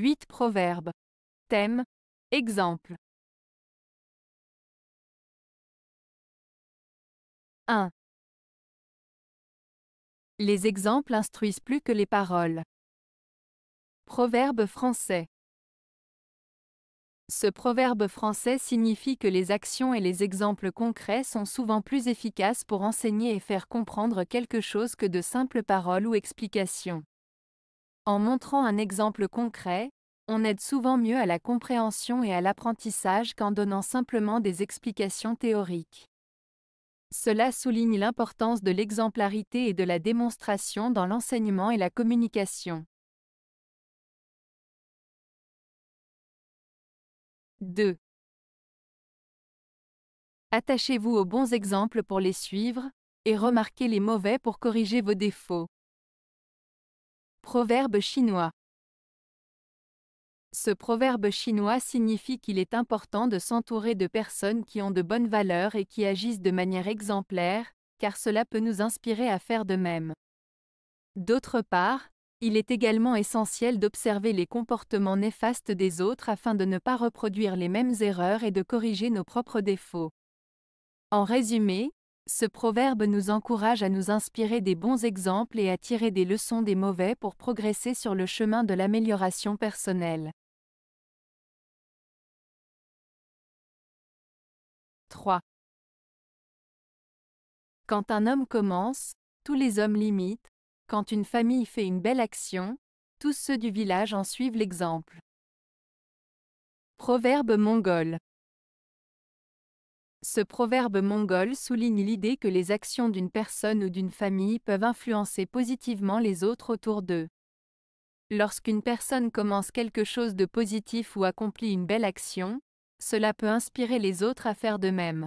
8 Proverbes. Thème. Exemple. 1. Les exemples instruisent plus que les paroles. Proverbe français. Ce proverbe français signifie que les actions et les exemples concrets sont souvent plus efficaces pour enseigner et faire comprendre quelque chose que de simples paroles ou explications. En montrant un exemple concret, on aide souvent mieux à la compréhension et à l'apprentissage qu'en donnant simplement des explications théoriques. Cela souligne l'importance de l'exemplarité et de la démonstration dans l'enseignement et la communication. 2. Attachez-vous aux bons exemples pour les suivre, et remarquez les mauvais pour corriger vos défauts. Proverbe chinois. Ce proverbe chinois signifie qu'il est important de s'entourer de personnes qui ont de bonnes valeurs et qui agissent de manière exemplaire, car cela peut nous inspirer à faire de même. D'autre part, il est également essentiel d'observer les comportements néfastes des autres afin de ne pas reproduire les mêmes erreurs et de corriger nos propres défauts. En résumé, ce proverbe nous encourage à nous inspirer des bons exemples et à tirer des leçons des mauvais pour progresser sur le chemin de l'amélioration personnelle. 3. Quand un homme commence, tous les hommes l'imitent, quand une famille fait une belle action, tous ceux du village en suivent l'exemple. Proverbe mongol. Ce proverbe mongol souligne l'idée que les actions d'une personne ou d'une famille peuvent influencer positivement les autres autour d'eux. Lorsqu'une personne commence quelque chose de positif ou accomplit une belle action, cela peut inspirer les autres à faire de même.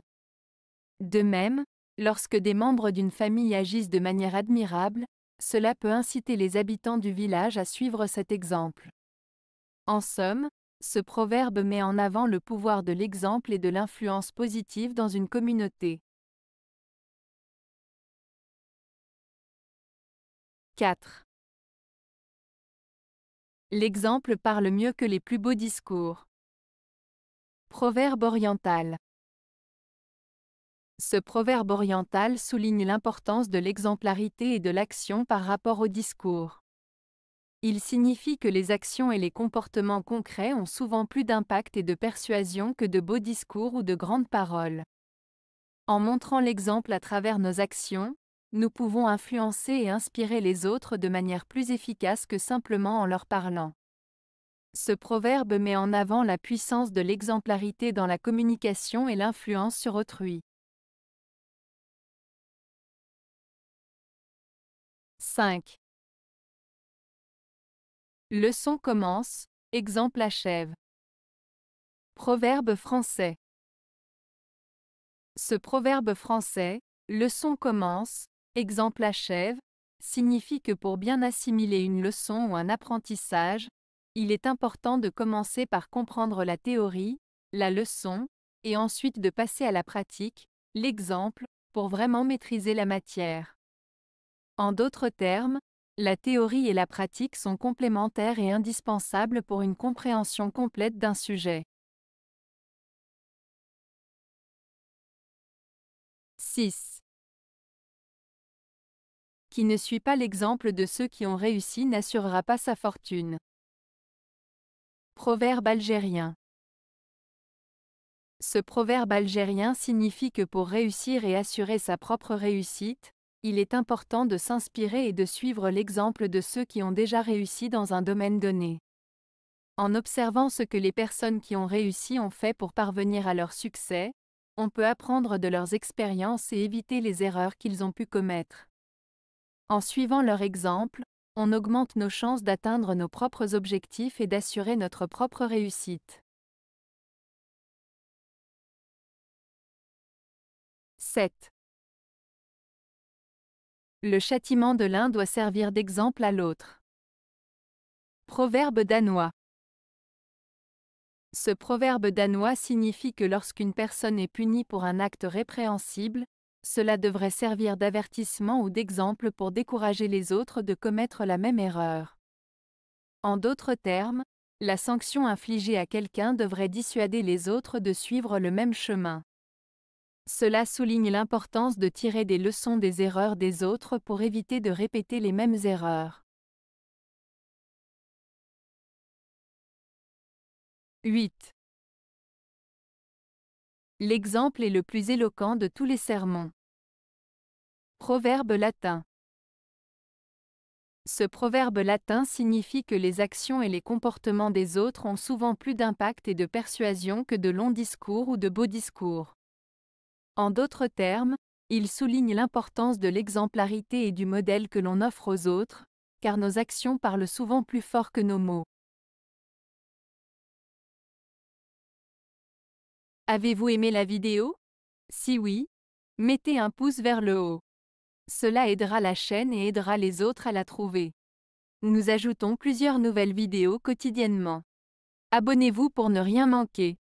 De même, lorsque des membres d'une famille agissent de manière admirable, cela peut inciter les habitants du village à suivre cet exemple. En somme, ce proverbe met en avant le pouvoir de l'exemple et de l'influence positive dans une communauté. 4. L'exemple parle mieux que les plus beaux discours. Proverbe oriental. Ce proverbe oriental souligne l'importance de l'exemplarité et de l'action par rapport au discours. Il signifie que les actions et les comportements concrets ont souvent plus d'impact et de persuasion que de beaux discours ou de grandes paroles. En montrant l'exemple à travers nos actions, nous pouvons influencer et inspirer les autres de manière plus efficace que simplement en leur parlant. Ce proverbe met en avant la puissance de l'exemplarité dans la communication et l'influence sur autrui. 5. Leçon commence, exemple achève. Proverbe français. Ce proverbe français, leçon commence, exemple achève, signifie que pour bien assimiler une leçon ou un apprentissage, il est important de commencer par comprendre la théorie, la leçon, et ensuite de passer à la pratique, l'exemple, pour vraiment maîtriser la matière. En d'autres termes, la théorie et la pratique sont complémentaires et indispensables pour une compréhension complète d'un sujet. 6. Qui ne suit pas l'exemple de ceux qui ont réussi n'assurera pas sa fortune. Proverbe algérien. Ce proverbe algérien signifie que pour réussir et assurer sa propre réussite, il est important de s'inspirer et de suivre l'exemple de ceux qui ont déjà réussi dans un domaine donné. En observant ce que les personnes qui ont réussi ont fait pour parvenir à leur succès, on peut apprendre de leurs expériences et éviter les erreurs qu'ils ont pu commettre. En suivant leur exemple, on augmente nos chances d'atteindre nos propres objectifs et d'assurer notre propre réussite. 7. Le châtiment de l'un doit servir d'exemple à l'autre. Proverbe danois. Ce proverbe danois signifie que lorsqu'une personne est punie pour un acte répréhensible, cela devrait servir d'avertissement ou d'exemple pour décourager les autres de commettre la même erreur. En d'autres termes, la sanction infligée à quelqu'un devrait dissuader les autres de suivre le même chemin. Cela souligne l'importance de tirer des leçons des erreurs des autres pour éviter de répéter les mêmes erreurs. 8. L'exemple est le plus éloquent de tous les sermons. Proverbe latin. Ce proverbe latin signifie que les actions et les comportements des autres ont souvent plus d'impact et de persuasion que de longs discours ou de beaux discours. En d'autres termes, il souligne l'importance de l'exemplarité et du modèle que l'on offre aux autres, car nos actions parlent souvent plus fort que nos mots. Avez-vous aimé la vidéo Si oui, mettez un pouce vers le haut. Cela aidera la chaîne et aidera les autres à la trouver. Nous ajoutons plusieurs nouvelles vidéos quotidiennement. Abonnez-vous pour ne rien manquer.